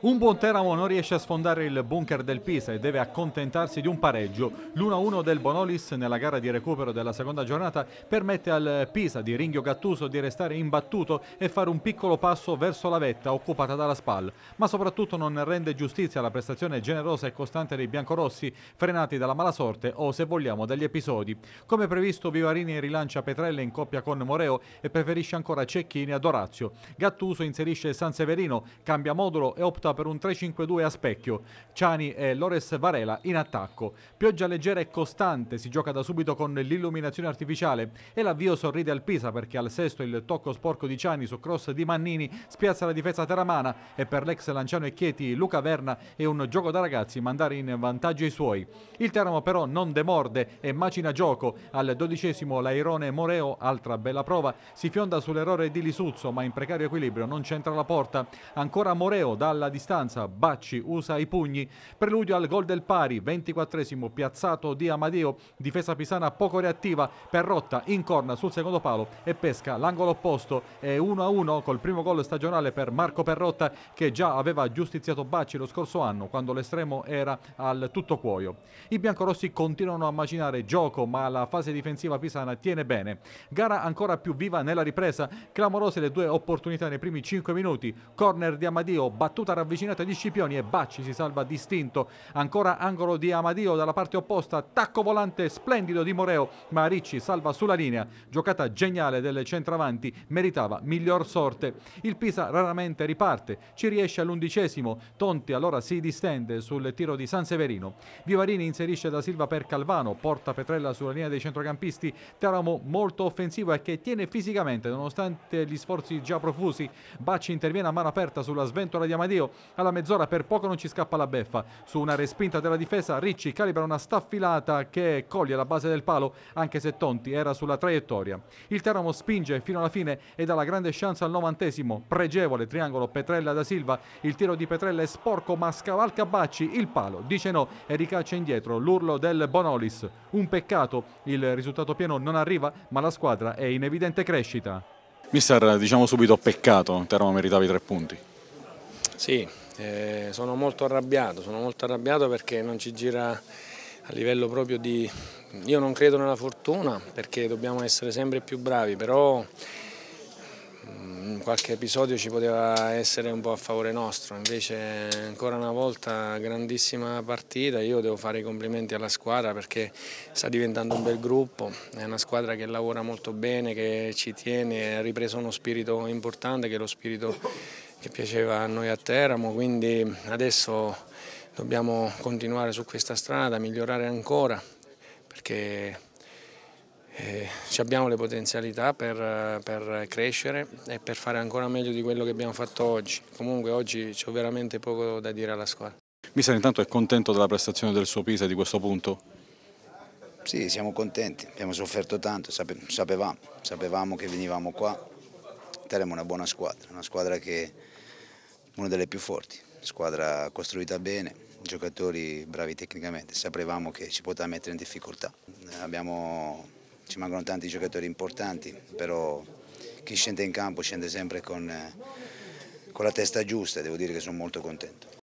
Un buon Teramo non riesce a sfondare il bunker del Pisa e deve accontentarsi di un pareggio. L'1-1 del Bonolis nella gara di recupero della seconda giornata permette al Pisa di Ringhio Gattuso di restare imbattuto e fare un piccolo passo verso la vetta occupata dalla SPAL, ma soprattutto non rende giustizia alla prestazione generosa e costante dei biancorossi, frenati dalla mala sorte o se vogliamo dagli episodi. Come previsto Vivarini rilancia Petrella in coppia con Moreo e preferisce ancora Cecchini ad Orazio. Gattuso inserisce San Severino, cambia modulo e opta lotta per un 3-5-2 a specchio. Ciani e Lores Varela in attacco. Pioggia leggera e costante, si gioca da subito con l'illuminazione artificiale e l'avvio sorride al Pisa perché al sesto il tocco sporco di Ciani su cross di Mannini spiazza la difesa teramana e per l'ex Lanciano e Chieti Luca Verna è un gioco da ragazzi mandare in vantaggio i suoi. Il Teramo però non demorde e macina gioco. Al dodicesimo l'Airone Moreo, altra bella prova, si fionda sull'errore di Lisuzzo ma in precario equilibrio non c'entra la porta. Ancora Moreo dalla difesa distanza, Bacci usa i pugni, preludio al gol del pari, 24esimo piazzato di Amadeo, difesa pisana poco reattiva, Perrotta incorna sul secondo palo e pesca l'angolo opposto, è 1-1 col primo gol stagionale per Marco Perrotta che già aveva giustiziato Bacci lo scorso anno quando l'estremo era al tutto cuoio. I biancorossi continuano a macinare gioco ma la fase difensiva pisana tiene bene. Gara ancora più viva nella ripresa, clamorose le due opportunità nei primi 5 minuti, corner di Amadio, battuta ravvicinata avvicinata di Scipioni e Bacci si salva distinto. Ancora angolo di Amadio dalla parte opposta, tacco volante splendido di Moreo, ma Ricci salva sulla linea. Giocata geniale del centravanti, meritava miglior sorte. Il Pisa raramente riparte, ci riesce all'undicesimo. Tonti allora si distende sul tiro di San Severino. Vivarini inserisce da Silva per Calvano, porta Petrella sulla linea dei centrocampisti. Teramo molto offensivo e che tiene fisicamente nonostante gli sforzi già profusi. Bacci interviene a mano aperta sulla sventola di Amadio, alla mezz'ora per poco non ci scappa la beffa. Su una respinta della difesa Ricci calibra una staffilata che coglie la base del palo anche se Tonti era sulla traiettoria. Il Teramo spinge fino alla fine e dà la grande chance al novantesimo. Pregevole triangolo Petrella da Silva. Il tiro di Petrella è sporco ma scavalca Bacci. Il palo dice no e ricaccia indietro l'urlo del Bonolis. Un peccato, il risultato pieno non arriva ma la squadra è in evidente crescita. Mister, diciamo subito peccato, Teramo meritava i tre punti. Sì, eh, sono molto arrabbiato, sono molto arrabbiato perché non ci gira a livello proprio di... Io non credo nella fortuna perché dobbiamo essere sempre più bravi, però mm, qualche episodio ci poteva essere un po' a favore nostro, invece ancora una volta grandissima partita, io devo fare i complimenti alla squadra perché sta diventando un bel gruppo, è una squadra che lavora molto bene, che ci tiene, ha ripreso uno spirito importante che è lo spirito che piaceva a noi a Teramo, quindi adesso dobbiamo continuare su questa strada, migliorare ancora, perché eh, abbiamo le potenzialità per, per, crescere e per fare ancora meglio di quello che abbiamo fatto oggi. Comunque oggi ho veramente poco da dire alla squadra. Mister intanto è contento della prestazione del suo Pisa di questo punto? Sì, siamo contenti, abbiamo sofferto tanto, sapevamo, sapevamo che venivamo qua, Teramo è una buona squadra, una squadra che è una delle più forti, squadra costruita bene, giocatori bravi tecnicamente, sapevamo che ci poteva mettere in difficoltà. Abbiamo, ci mancano tanti giocatori importanti, però chi scende in campo scende sempre con, con la testa giusta e devo dire che sono molto contento.